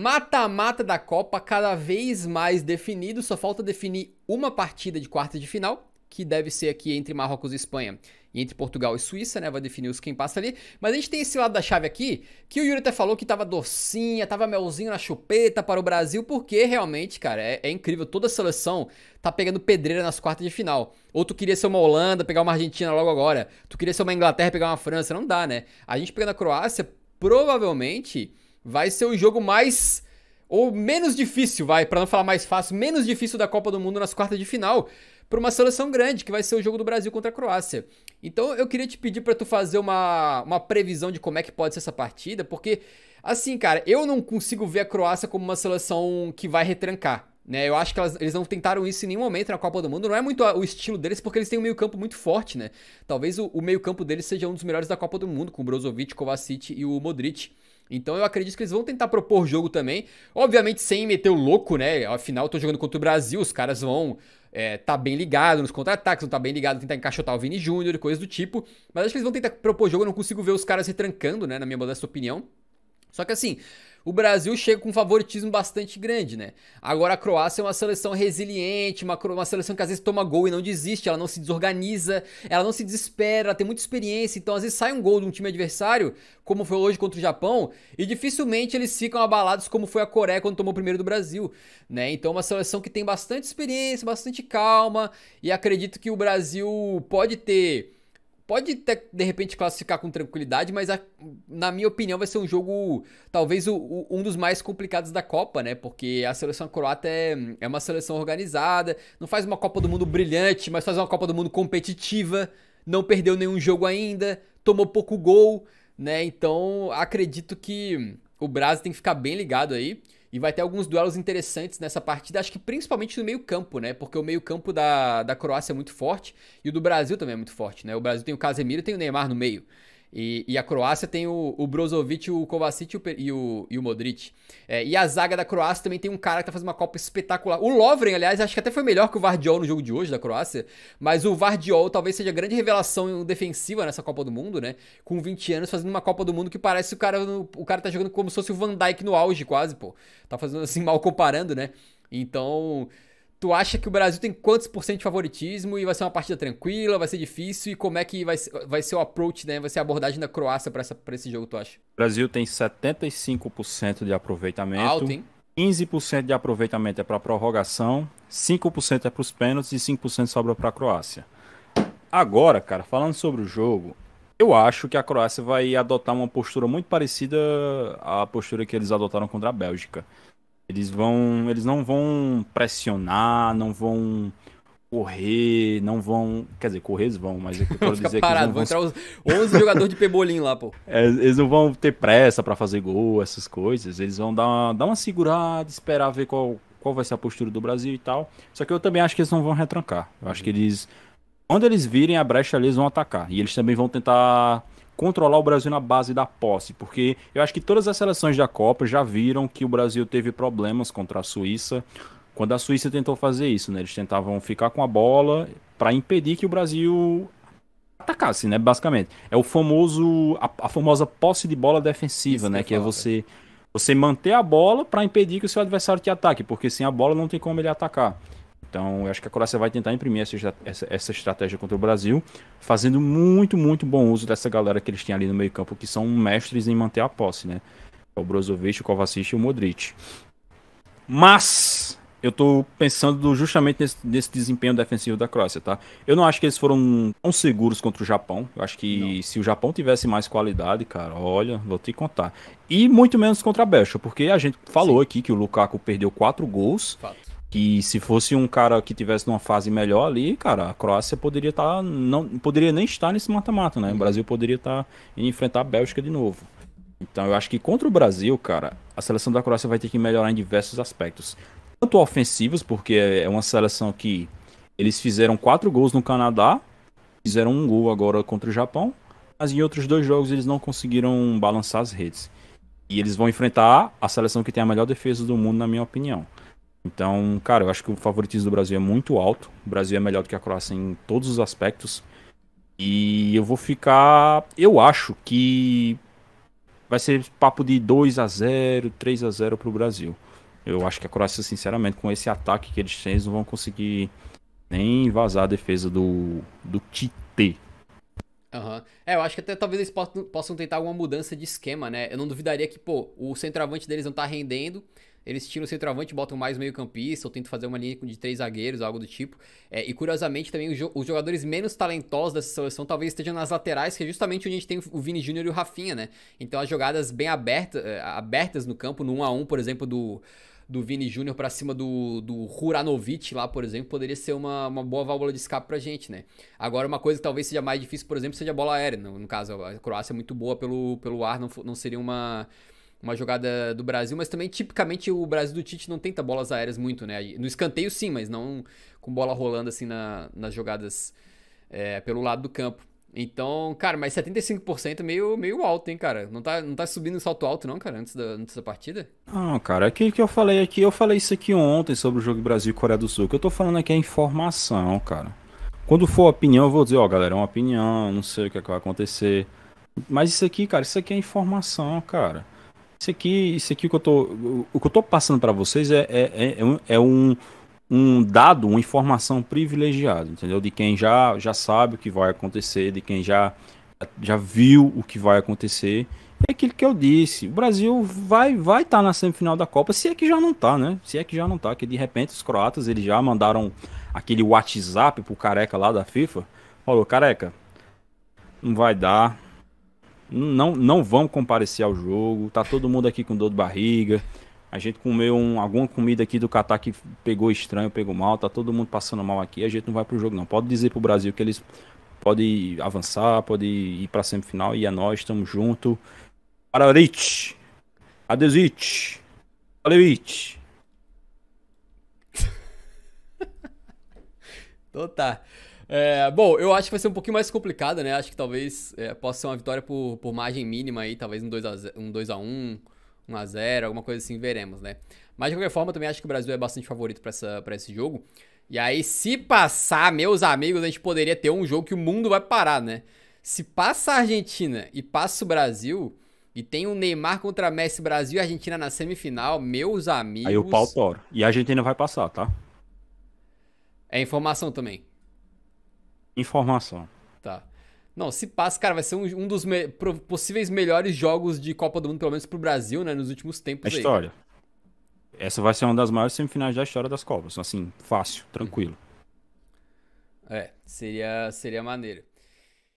Mata-mata da Copa cada vez mais definido, só falta definir uma partida de quarta de final, que deve ser aqui entre Marrocos e Espanha e entre Portugal e Suíça, né? Vai definir os quem passa ali. Mas a gente tem esse lado da chave aqui, que o Yuri até falou que tava docinha, tava melzinho na chupeta para o Brasil, porque realmente, cara, é, é incrível. Toda a seleção tá pegando pedreira nas quartas de final. Ou tu queria ser uma Holanda, pegar uma Argentina logo agora. Tu queria ser uma Inglaterra, pegar uma França. Não dá, né? A gente pegando a Croácia, provavelmente vai ser o jogo mais ou menos difícil, vai, para não falar mais fácil, menos difícil da Copa do Mundo nas quartas de final para uma seleção grande, que vai ser o jogo do Brasil contra a Croácia. Então eu queria te pedir para tu fazer uma, uma previsão de como é que pode ser essa partida, porque assim, cara, eu não consigo ver a Croácia como uma seleção que vai retrancar. Né, eu acho que elas, eles não tentaram isso em nenhum momento na Copa do Mundo. Não é muito o estilo deles, porque eles têm um meio-campo muito forte, né? Talvez o, o meio-campo deles seja um dos melhores da Copa do Mundo, com o Brozovic, Kovacic e o Modric. Então eu acredito que eles vão tentar propor jogo também. Obviamente sem meter o louco, né? Afinal, eu tô jogando contra o Brasil, os caras vão é, tá bem ligado nos contra-ataques, vão tá bem ligado, tentar encaixotar o Vini Júnior, coisas do tipo. Mas acho que eles vão tentar propor jogo, eu não consigo ver os caras retrancando, né? Na minha modesta opinião. Só que assim, o Brasil chega com um favoritismo bastante grande, né? Agora a Croácia é uma seleção resiliente, uma, uma seleção que às vezes toma gol e não desiste, ela não se desorganiza, ela não se desespera, ela tem muita experiência, então às vezes sai um gol de um time adversário, como foi hoje contra o Japão, e dificilmente eles ficam abalados como foi a Coreia quando tomou o primeiro do Brasil, né? Então é uma seleção que tem bastante experiência, bastante calma, e acredito que o Brasil pode ter pode até, de repente, classificar com tranquilidade, mas a, na minha opinião vai ser um jogo, talvez o, o, um dos mais complicados da Copa, né? Porque a seleção croata é, é uma seleção organizada, não faz uma Copa do Mundo brilhante, mas faz uma Copa do Mundo competitiva, não perdeu nenhum jogo ainda, tomou pouco gol, né? Então acredito que o Brasil tem que ficar bem ligado aí. E vai ter alguns duelos interessantes nessa partida, acho que principalmente no meio-campo, né? Porque o meio-campo da, da Croácia é muito forte e o do Brasil também é muito forte, né? O Brasil tem o Casemiro e tem o Neymar no meio. E, e, a Croácia tem o, o Brozovic, o Kovacic o, e, o, e o Modric. É, e a zaga da Croácia também tem um cara que tá fazendo uma Copa espetacular. O Lovren, aliás, acho que até foi melhor que o Vardiol no jogo de hoje da Croácia. Mas o Vardiol talvez seja a grande revelação defensiva nessa Copa do Mundo, né? Com 20 anos fazendo uma Copa do Mundo que parece o cara, o cara tá jogando como se fosse o Van Dijk no auge, quase, pô. Tá fazendo assim, mal comparando, né? Então, Tu acha que o Brasil tem quantos por cento de favoritismo e vai ser uma partida tranquila, vai ser difícil? E como é que vai, vai ser o approach, né? Vai ser a abordagem da Croácia para esse jogo, tu acha? O Brasil tem 75% de aproveitamento. Alto, hein? 15% de aproveitamento é para prorrogação, 5% é para os pênaltis e 5% sobra para a Croácia. Agora, cara, falando sobre o jogo, eu acho que a Croácia vai adotar uma postura muito parecida à postura que eles adotaram contra a Bélgica. Eles vão, eles não vão pressionar, não vão correr, não vão. Quer dizer, correr eles vão, mas é que eu quero dizer parado, que. Eles não vão... vão entrar os 11 jogadores de pebolim lá, pô. É, eles não vão ter pressa para fazer gol, essas coisas. Eles vão dar uma, dar uma segurada, esperar ver qual, qual vai ser a postura do Brasil e tal. Só que eu também acho que eles não vão retrancar. Eu acho que eles. Quando eles virem a brecha, eles vão atacar. E eles também vão tentar controlar o Brasil na base da posse, porque eu acho que todas as seleções da Copa já viram que o Brasil teve problemas contra a Suíça, quando a Suíça tentou fazer isso, né? Eles tentavam ficar com a bola para impedir que o Brasil atacasse, né, basicamente. É o famoso a, a famosa posse de bola defensiva, isso né, que, que é você você manter a bola para impedir que o seu adversário te ataque, porque sem a bola não tem como ele atacar. Então, eu acho que a Croácia vai tentar imprimir essa, essa, essa, estratégia contra o Brasil, fazendo muito, muito bom uso dessa galera que eles têm ali no meio campo, que são mestres em manter a posse, né? O Brozovic, o Kovacic e o Modric. Mas, eu tô pensando justamente nesse, nesse, desempenho defensivo da Croácia, tá? Eu não acho que eles foram tão seguros contra o Japão. Eu acho que não. se o Japão tivesse mais qualidade, cara, olha, vou te contar. E muito menos contra a Bélgica, porque a gente falou Sim. aqui que o Lukaku perdeu quatro gols Fato. Que se fosse um cara que tivesse numa fase melhor ali, cara, a Croácia poderia estar. Tá, não poderia nem estar nesse mata-mata, né? Uhum. O Brasil poderia estar tá, enfrentar a Bélgica de novo. Então eu acho que contra o Brasil, cara, a seleção da Croácia vai ter que melhorar em diversos aspectos. Tanto ofensivos, porque é uma seleção que eles fizeram quatro gols no Canadá, fizeram um gol agora contra o Japão, mas em outros dois jogos eles não conseguiram balançar as redes. E eles vão enfrentar a seleção que tem a melhor defesa do mundo, na minha opinião. Então, cara, eu acho que o favoritismo do Brasil é muito alto. O Brasil é melhor do que a Croácia em todos os aspectos. E eu vou ficar. Eu acho que vai ser papo de 2 a 0 3 a 0 pro Brasil. Eu acho que a Croácia, sinceramente, com esse ataque que eles têm, eles não vão conseguir nem vazar a defesa do, do Tite. Uhum. É, eu acho que até talvez eles possam, tentar alguma mudança de esquema, né? Eu não duvidaria que, pô, o centroavante deles não tá rendendo eles tiram o centroavante, botam mais meio campista, ou tentam fazer uma linha de três zagueiros, algo do tipo. É, e curiosamente também, os, jogadores menos talentosos dessa seleção talvez estejam nas laterais, que é justamente onde a gente tem o Vini Júnior e o Rafinha, né? Então as jogadas bem é, abertas no campo, no 1 a 1 por exemplo, do do Vini Júnior para cima do, do Huranovic lá, por exemplo, poderia ser uma, uma boa válvula de escape pra gente, né? Agora, uma coisa que talvez seja mais difícil, por exemplo, seja a bola aérea. No, no caso, a Croácia é muito boa pelo, pelo ar, não, não seria uma uma jogada do Brasil, mas também tipicamente o Brasil do Tite não tenta bolas aéreas muito, né? No escanteio sim, mas não com bola rolando assim na, nas jogadas é, pelo lado do campo. Então, cara, mas 75% é meio, meio alto, hein, cara? Não tá, não tá subindo um salto alto, não, cara, antes da, antes da partida? Não, cara, aquilo é que eu falei aqui, eu falei isso aqui ontem sobre o jogo Brasil Coreia do Sul. O que eu tô falando aqui é informação, cara. Quando for opinião, eu vou dizer, ó, galera, é uma opinião, não sei o que, é que vai acontecer. Mas isso aqui, cara, isso aqui é informação, cara. Isso aqui, isso aqui que eu tô, o que eu tô passando para vocês é, é, é, é, um, é um, um dado, uma informação privilegiada, entendeu? De quem já, já sabe o que vai acontecer, de quem já, já viu o que vai acontecer. É aquilo que eu disse, o Brasil vai vai estar tá na semifinal da Copa, se é que já não tá, né? Se é que já não tá, que de repente os croatas, eles já mandaram aquele WhatsApp pro careca lá da FIFA, falou, careca, não vai dar, não, não vão comparecer ao jogo, tá todo mundo aqui com dor de barriga, a gente comeu um, alguma comida aqui do Catar que pegou estranho, pegou mal, tá todo mundo passando mal aqui, a gente não vai pro jogo não. Pode dizer pro Brasil que eles podem avançar, podem ir pra semifinal e é nós, estamos junto. Pararite! Adeusite! Valeuite! então tá. É, bom, eu acho que vai ser um pouquinho mais complicado, né? Acho que talvez é, possa ser uma vitória por, por margem mínima aí, talvez um 2x1, um 1 1x0, alguma coisa assim, veremos, né? Mas de qualquer forma, também acho que o Brasil é bastante favorito para esse jogo. E aí, se passar, meus amigos, a gente poderia ter um jogo que o mundo vai parar, né? Se passa a Argentina e passa o Brasil, e tem o Neymar contra Messi, Brasil e Argentina na semifinal, meus amigos. Aí o pau Toro E a Argentina vai passar, tá? É informação também. Informação. Tá. Não, se passa, cara, vai ser um, um dos me possíveis melhores jogos de Copa do Mundo, pelo menos pro Brasil, né? Nos últimos tempos. A aí, história. Essa vai ser uma das maiores semifinais da história das Copas. Assim, fácil, tranquilo. Uhum. É, seria, seria maneiro.